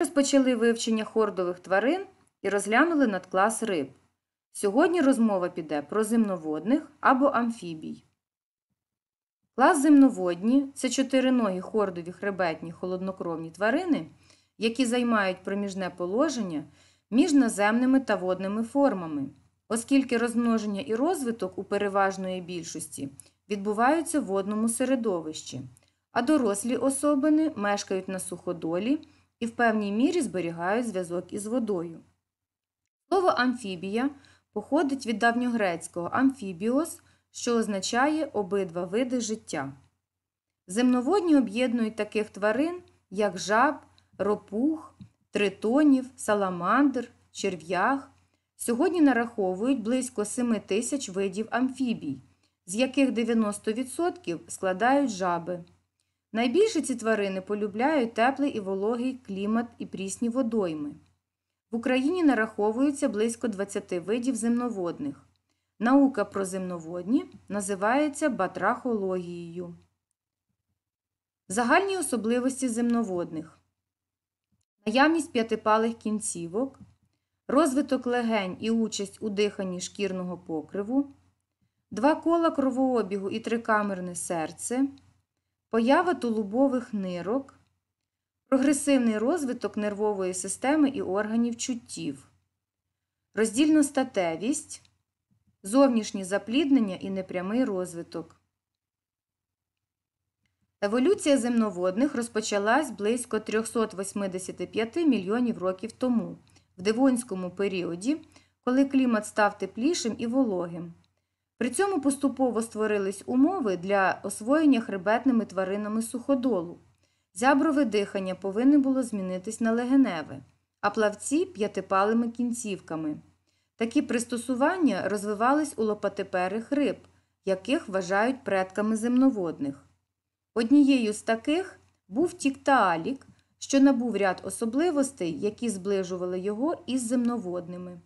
Розпочали вивчення хордових тварин і розглянули надклас риб. Сьогодні розмова піде про земноводних або амфібій. Клас земноводні це чотириногі хордові хребетні холоднокровні тварини, які займають проміжне положення між наземними та водними формами, оскільки розмноження і розвиток у переважної більшості відбуваються в водному середовищі, а дорослі особини мешкають на суходолі і в певній мірі зберігають зв'язок із водою. Слово амфібія походить від давньогрецького амфібіос, що означає обидва види життя. Земноводні об'єднують таких тварин, як жаб, ропух, тритонів, саламандр, черв'ях. Сьогодні нараховують близько 7 тисяч видів амфібій, з яких 90% складають жаби. Найбільше ці тварини полюбляють теплий і вологий клімат і прісні водойми. В Україні нараховується близько 20 видів земноводних. Наука про земноводні називається батрахологією. Загальні особливості земноводних. Наявність п'ятипалих кінцівок, розвиток легень і участь у диханні шкірного покриву, два кола кровообігу і трикамерне серце поява тулубових нирок, прогресивний розвиток нервової системи і органів чуттів, роздільностатевість, зовнішні запліднення і непрямий розвиток. Еволюція земноводних розпочалась близько 385 мільйонів років тому, в дивонському періоді, коли клімат став теплішим і вологим. При цьому поступово створились умови для освоєння хребетними тваринами суходолу. Зяброве дихання повинне було змінитись на легеневе, а плавці п'ятипалими кінцівками. Такі пристосування розвивались у лопатеперих риб, яких вважають предками земноводних. Однією з таких був тіктаалік, що набув ряд особливостей, які зближували його із земноводними.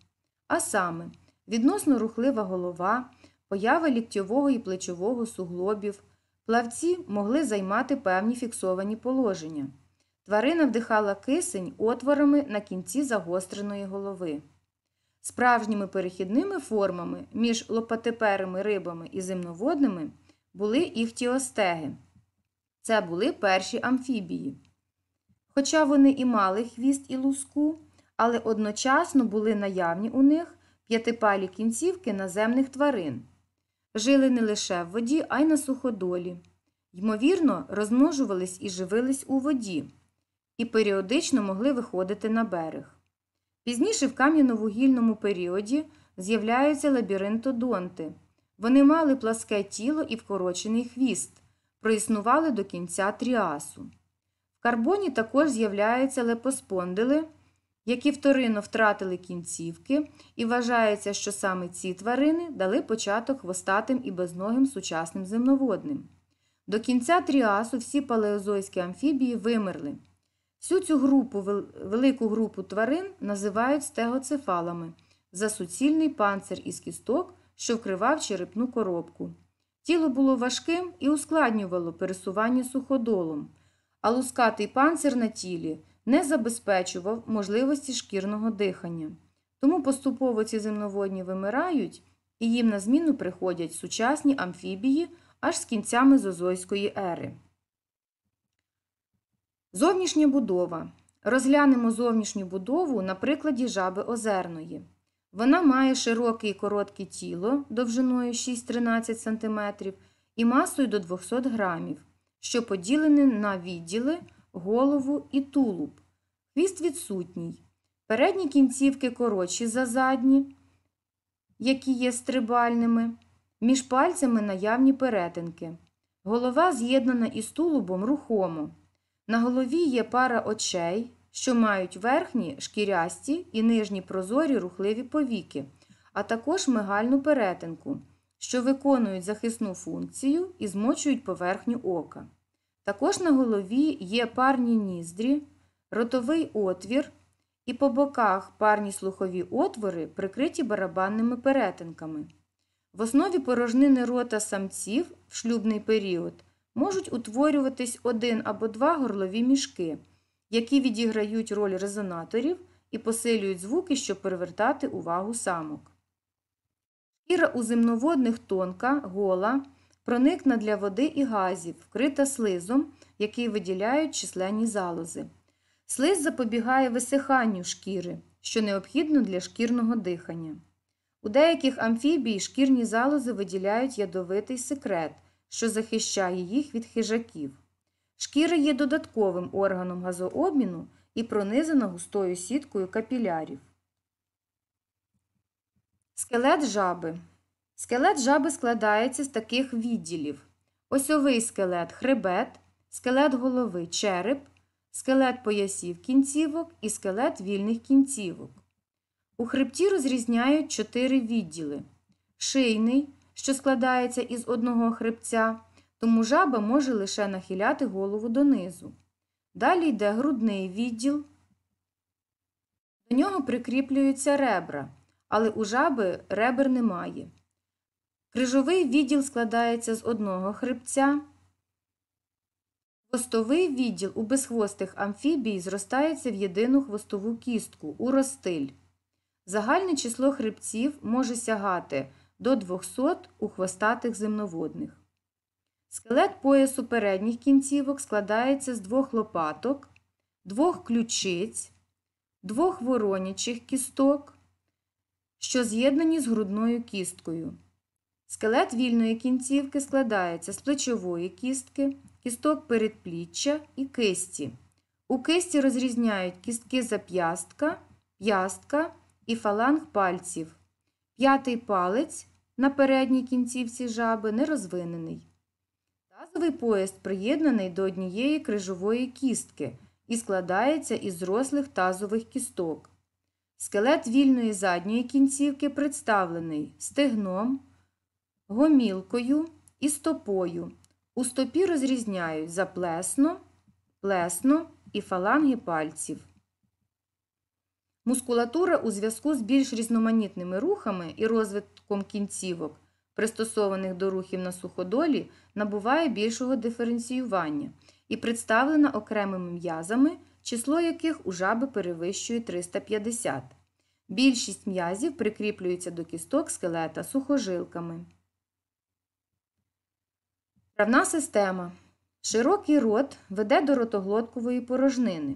А саме, відносно рухлива голова. Появи ліктьового і плечового суглобів. Плавці могли займати певні фіксовані положення. Тварина вдихала кисень отворами на кінці загостреної голови. Справжніми перехідними формами між лопатеперими рибами і земноводними були іхтіостеги. Це були перші амфібії. Хоча вони і мали хвіст і луску, але одночасно були наявні у них п'ятипалі кінцівки наземних тварин жили не лише в воді, а й на суходолі. Ймовірно, розмножувались і живились у воді, і періодично могли виходити на берег. Пізніше в кам'яно-вугільному періоді з'являються лабіринтодонти. Вони мали пласке тіло і вкорочений хвіст, проіснували до кінця тріасу. В карбоні також з'являються лепоспондили які вторинно втратили кінцівки, і вважається, що саме ці тварини дали початок хвостатим і безногим сучасним земноводним. До кінця тріасу всі палеозойські амфібії вимерли. Всю цю групу, велику групу тварин називають стегоцефалами за суцільний панцир із кісток, що вкривав черепну коробку. Тіло було важким і ускладнювало пересування суходолом, а лускатий панцир на тілі не забезпечував можливості шкірного дихання. Тому поступово ці земноводні вимирають і їм на зміну приходять сучасні амфібії аж з кінця Мезозойської ери. Зовнішня будова. Розглянемо зовнішню будову на прикладі жаби озерної. Вона має широке і коротке тіло довжиною 6-13 см і масою до 200 г, що поділене на відділи голову і тулуб. Хвіст відсутній. Передні кінцівки коротші за задні, які є стрибальними. Між пальцями наявні перетинки. Голова з'єднана із тулубом рухомо. На голові є пара очей, що мають верхні шкірясті і нижні прозорі рухливі повіки, а також мигальну перетинку, що виконують захисну функцію і змочують поверхню ока. Також на голові є парні ніздрі, ротовий отвір і по боках парні слухові отвори прикриті барабанними перетинками. В основі порожнини рота самців в шлюбний період можуть утворюватись один або два горлові мішки, які відіграють роль резонаторів і посилюють звуки, щоб привертати увагу самок. Шкіра у земноводних тонка, гола проникна для води і газів, вкрита слизом, який виділяють численні залози. Слиз запобігає висиханню шкіри, що необхідно для шкірного дихання. У деяких амфібій шкірні залози виділяють ядовитий секрет, що захищає їх від хижаків. Шкіра є додатковим органом газообміну і пронизана густою сіткою капілярів. Скелет жаби. Скелет жаби складається з таких відділів: осьовий скелет хребет, скелет голови череп, скелет поясів кінцівок і скелет вільних кінцівок. У хребті розрізняють чотири відділи: шийний, що складається із одного хребця, тому жаба може лише нахиляти голову донизу. Далі йде грудний відділ. До нього прикріплюються ребра, але у жаби ребер немає. Крижовий відділ складається з одного хребця. Хвостовий відділ у безхвостих амфібій зростається в єдину хвостову кістку у ростиль. Загальне число хребців може сягати до 200 у хвостатих земноводних. Скелет поясу передніх кінцівок складається з двох лопаток, двох ключиць, двох воронячих кісток, що з'єднані з грудною кісткою. Скелет вільної кінцівки складається з плечової кістки, кісток передпліччя і кисті. У кисті розрізняють кістки зап'ястка, п'ястка і фаланг пальців. П'ятий палець на передній кінцівці жаби не розвинений. Тазовий пояс приєднаний до однієї крижової кістки і складається із рослих тазових кісток. Скелет вільної задньої кінцівки представлений стегном гомілкою і стопою. У стопі розрізняють заплесно, плесно і фаланги пальців. Мускулатура у зв'язку з більш різноманітними рухами і розвитком кінцівок, пристосованих до рухів на суходолі, набуває більшого диференціювання і представлена окремими м'язами, число яких у жаби перевищує 350. Більшість м'язів прикріплюється до кісток скелета сухожилками. Правна система. Широкий рот веде до ротоглоткової порожнини.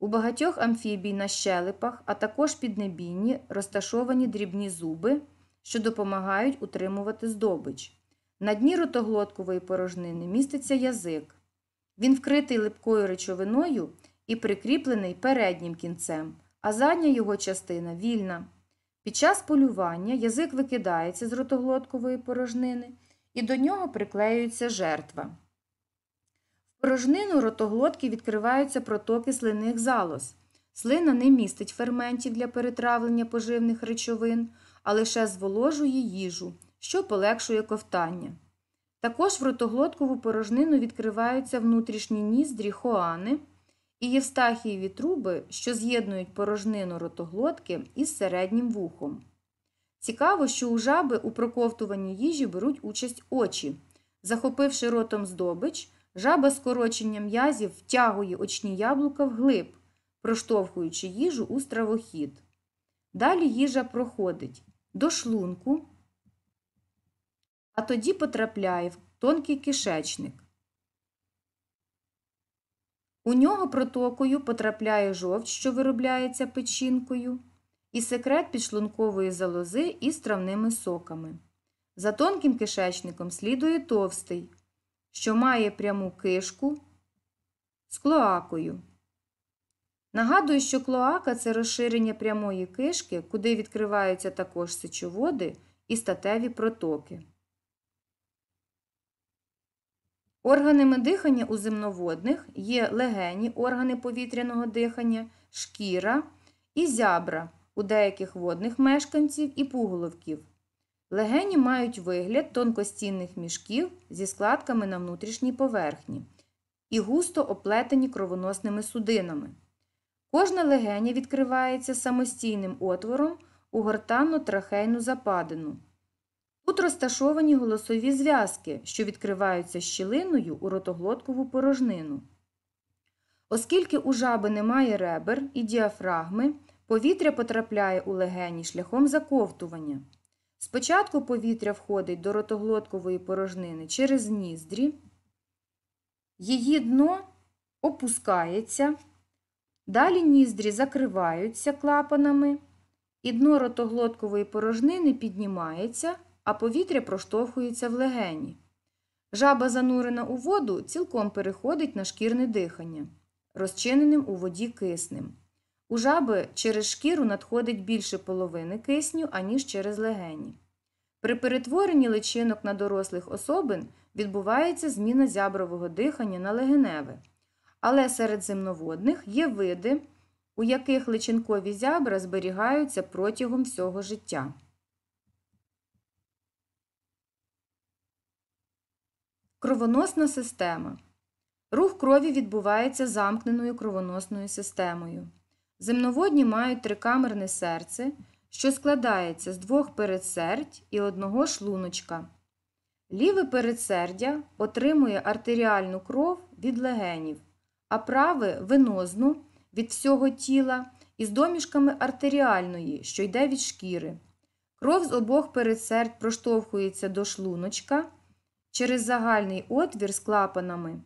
У багатьох амфібій на щелепах, а також піднебінні, розташовані дрібні зуби, що допомагають утримувати здобич. На дні ротоглоткової порожнини міститься язик. Він вкритий липкою речовиною і прикріплений переднім кінцем, а задня його частина вільна. Під час полювання язик викидається з ротоглоткової порожнини і до нього приклеюється жертва. В порожнину ротоглотки відкриваються протоки слинних залоз. Слина не містить ферментів для перетравлення поживних речовин, а лише зволожує їжу, що полегшує ковтання. Також в ротоглоткову порожнину відкриваються внутрішні ніздрі хоани і євстахієві труби, що з'єднують порожнину ротоглотки із середнім вухом. Цікаво, що у жаби у проковтуванні їжі беруть участь очі. Захопивши ротом здобич, жаба скорочення м'язів втягує очні яблука в глиб, проштовхуючи їжу у стравохід. Далі їжа проходить до шлунку, а тоді потрапляє в тонкий кишечник. У нього протокою потрапляє жовч, що виробляється печінкою і секрет підшлункової залози із травними соками. За тонким кишечником слідує товстий, що має пряму кишку з клоакою. Нагадую, що клоака це розширення прямої кишки, куди відкриваються також сечоводи і статеві протоки. Органами дихання у земноводних є легені органи повітряного дихання, шкіра і зябра у деяких водних мешканців і пуголовків. Легені мають вигляд тонкостінних мішків зі складками на внутрішній поверхні і густо оплетені кровоносними судинами. Кожна легеня відкривається самостійним отвором у гортанно трахейну западину. Тут розташовані голосові зв'язки, що відкриваються щілиною у ротоглоткову порожнину. Оскільки у жаби немає ребер і діафрагми, Повітря потрапляє у легені шляхом заковтування. Спочатку повітря входить до ротоглоткової порожнини через ніздрі, її дно опускається, далі ніздрі закриваються клапанами, і дно ротоглоткової порожнини піднімається, а повітря проштовхується в легені. Жаба, занурена у воду, цілком переходить на шкірне дихання, розчиненим у воді киснем. У жаби через шкіру надходить більше половини кисню, аніж через легені. При перетворенні личинок на дорослих особин відбувається зміна зябрового дихання на легеневе. Але серед земноводних є види, у яких личинкові зябра зберігаються протягом всього життя. Кровоносна система. Рух крові відбувається замкненою кровоносною системою. Земноводні мають трикамерне серце, що складається з двох передсердь і одного шлуночка. Ліве передсердя отримує артеріальну кров від легенів, а праве венозну від всього тіла із домішками артеріальної, що йде від шкіри. Кров з обох передсердь проштовхується до шлуночка через загальний отвір з клапанами.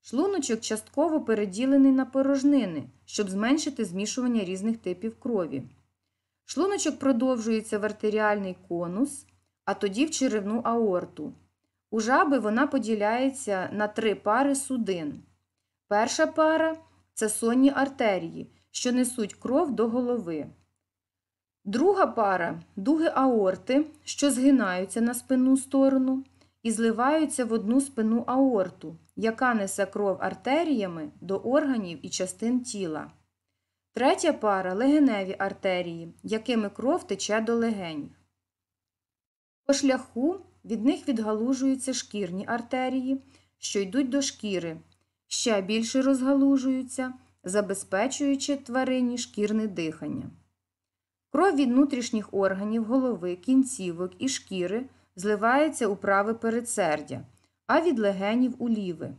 Шлуночок частково переділений на порожнини щоб зменшити змішування різних типів крові. Шлуночок продовжується в артеріальний конус, а тоді в черевну аорту. У жаби вона поділяється на три пари судин. Перша пара це сонні артерії, що несуть кров до голови. Друга пара дуги аорти, що згинаються на спинну сторону і зливаються в одну спину аорту яка несе кров артеріями до органів і частин тіла. Третя пара легеневі артерії, якими кров тече до легенів. По шляху від них відгалужуються шкірні артерії, що йдуть до шкіри, ще більше розгалужуються, забезпечуючи тварині шкірне дихання. Кров від внутрішніх органів голови, кінцівок і шкіри зливається у праве передсердя, а від легенів у ліве.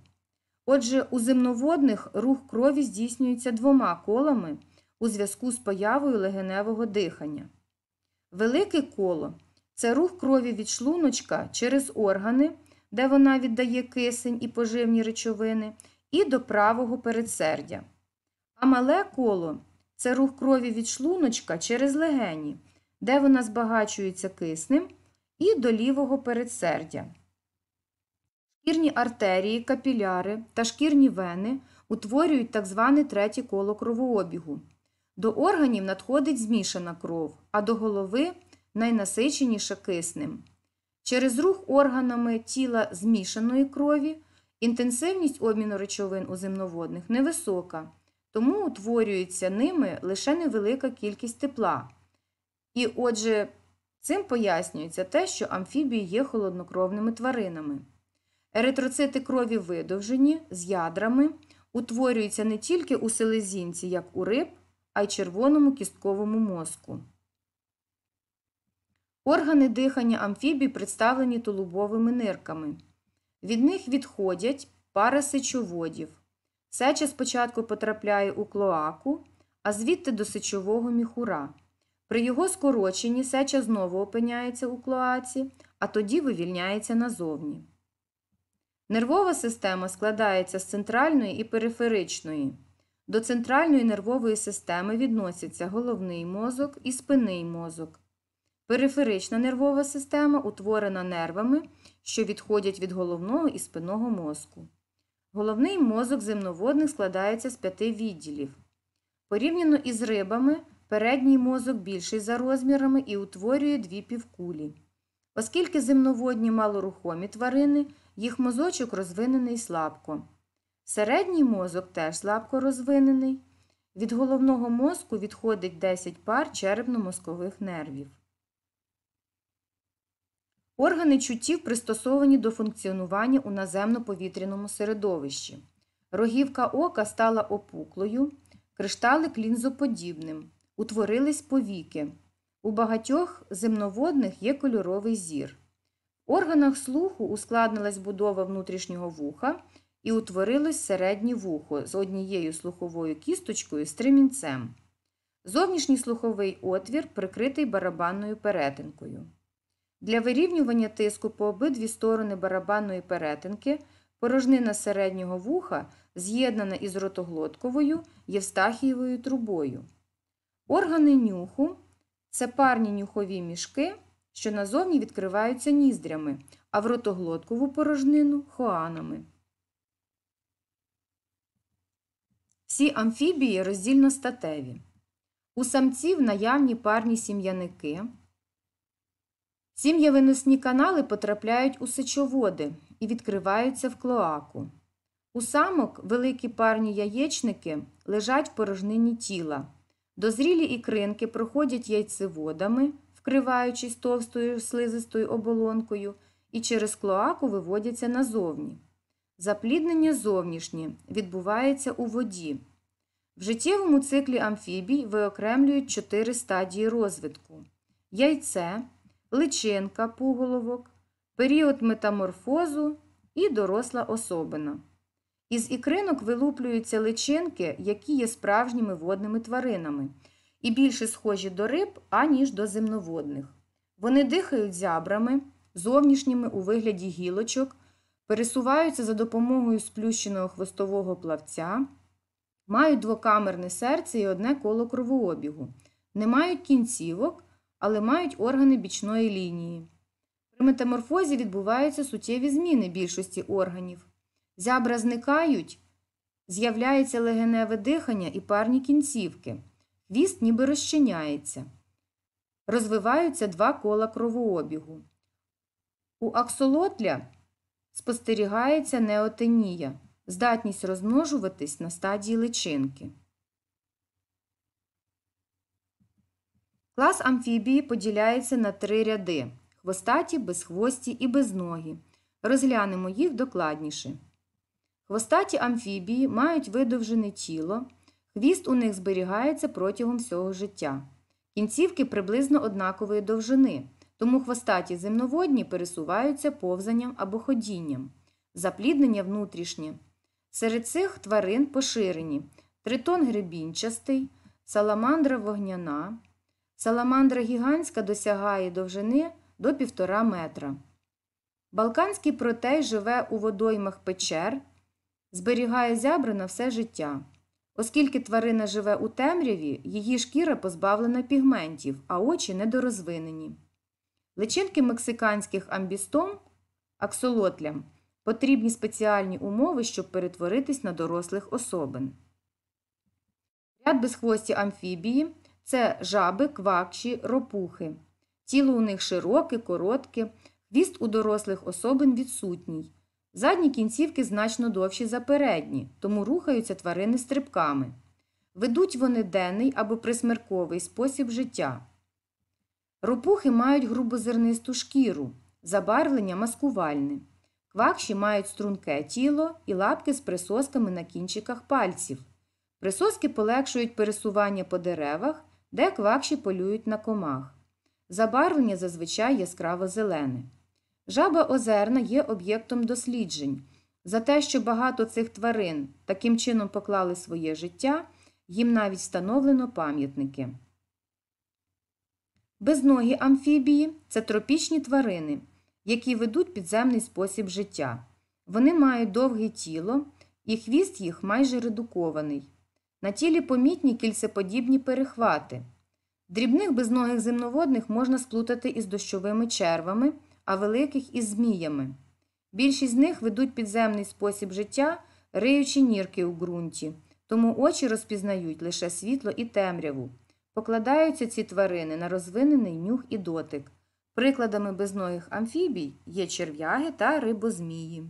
Отже, у земноводних рух крові здійснюється двома колами у зв'язку з появою легеневого дихання. Велике коло це рух крові від шлуночка через органи, де вона віддає кисень і поживні речовини, і до правого передсердя. А мале коло це рух крові від шлуночка через легені, де вона збагачується киснем і до лівого передсердя. Шкірні артерії, капіляри та шкірні вени утворюють так зване третє коло кровообігу. До органів надходить змішана кров, а до голови найнасиченіше киснем. Через рух органами тіла змішаної крові інтенсивність обміну речовин у земноводних невисока, тому утворюється ними лише невелика кількість тепла. І отже, цим пояснюється те, що амфібії є холоднокровними тваринами. Еритроцити крові видовжені з ядрами, утворюються не тільки у селезінці, як у риб, а й червоному кістковому мозку. Органи дихання амфібій представлені тулубовими нирками. Від них відходять пари сечоводів. Сеча спочатку потрапляє у клоаку, а звідти до сечового міхура. При його скороченні сеча знову опиняється у клоаці, а тоді вивільняється назовні. Нервова система складається з центральної і периферичної. До центральної нервової системи відносяться головний мозок і спинний мозок. Периферична нервова система утворена нервами, що відходять від головного і спинного мозку. Головний мозок земноводних складається з п'яти відділів. Порівняно із рибами, передній мозок більший за розмірами і утворює дві півкулі. Оскільки земноводні малорухомі тварини їх мозочок розвинений слабко. Середній мозок теж слабко розвинений. Від головного мозку відходить 10 пар черепно-мозкових нервів. Органи чуттів пристосовані до функціонування у наземно-повітряному середовищі. Рогівка ока стала опуклою, кришталик лінзоподібним. Утворились повіки. У багатьох земноводних є кольоровий зір. В органах слуху ускладнилась будова внутрішнього вуха і утворилось середнє вухо з однією слуховою кісточкою стремінцем. Зовнішній слуховий отвір прикритий барабанною перетинкою. Для вирівнювання тиску по обидві сторони барабанної перетинки порожнина середнього вуха з'єднана із ротоглотковою євстахієвою трубою. Органи нюху це парні нюхові мішки що назовні відкриваються ніздрями, а в ротоглоткову порожнину хоанами. Всі амфібії роздільно статеві. У самців наявні парні сім'яники. Сім'явиносні канали потрапляють у сечоводи і відкриваються в клоаку. У самок великі парні яєчники лежать в порожнині тіла. Дозрілі ікринки проходять яйцеводами вкриваючись товстою слизистою оболонкою, і через клоаку виводяться назовні. Запліднення зовнішнє відбувається у воді. В життєвому циклі амфібій виокремлюють чотири стадії розвитку: яйце, личинка пуголовок, період метаморфозу і доросла особина. Із ікринок вилуплюються личинки, які є справжніми водними тваринами і більше схожі до риб, аніж до земноводних. Вони дихають зябрами, зовнішніми у вигляді гілочок, пересуваються за допомогою сплющеного хвостового плавця, мають двокамерне серце і одне коло кровообігу, не мають кінцівок, але мають органи бічної лінії. При метаморфозі відбуваються суттєві зміни більшості органів. Зябра зникають, з'являється легеневе дихання і парні кінцівки. Віст ніби розчиняється. Розвиваються два кола кровообігу. У аксолотля спостерігається неотенія, здатність розмножуватись на стадії личинки. Клас амфібії поділяється на три ряди хвостаті, безхвості і безногі. Розглянемо їх докладніше. Хвостаті амфібії мають видовжене тіло. Віст у них зберігається протягом всього життя. Кінцівки приблизно однакової довжини, тому хвостаті земноводні пересуваються повзанням або ходінням, запліднення внутрішнє. Серед цих тварин поширені тритон грибінчастий, саламандра вогняна. Саламандра гігантська досягає довжини до півтора метра. Балканський протей живе у водоймах печер, зберігає зябри на все життя. Оскільки тварина живе у темряві, її шкіра позбавлена пігментів, а очі недорозвинені. Личинки мексиканських амбістом аксолотлям потрібні спеціальні умови, щоб перетворитись на дорослих особин. Ряд безхвості амфібії це жаби, квакші, ропухи. Тіло у них широке, коротке, хвіст у дорослих особин відсутній. Задні кінцівки значно довші за передні, тому рухаються тварини стрибками. Ведуть вони денний або присмерковий спосіб життя. Ропухи мають грубозернисту шкіру, забарвлення маскувальне. Квакші мають струнке тіло і лапки з присосками на кінчиках пальців. Присоски полегшують пересування по деревах, де квакші полюють на комах. Забарвлення зазвичай яскраво зелене. Жаба озерна є об'єктом досліджень. За те, що багато цих тварин таким чином поклали своє життя, їм навіть встановлено пам'ятники. Безногі амфібії це тропічні тварини, які ведуть підземний спосіб життя. Вони мають довге тіло, і хвіст їх майже редукований. На тілі помітні кільцеподібні перехвати. Дрібних безногих земноводних можна сплутати із дощовими червами а великих із зміями. Більшість з них ведуть підземний спосіб життя, риючи нірки у ґрунті, тому очі розпізнають лише світло і темряву. Покладаються ці тварини на розвинений нюх і дотик. Прикладами безногих амфібій є черв'яги та рибозмії.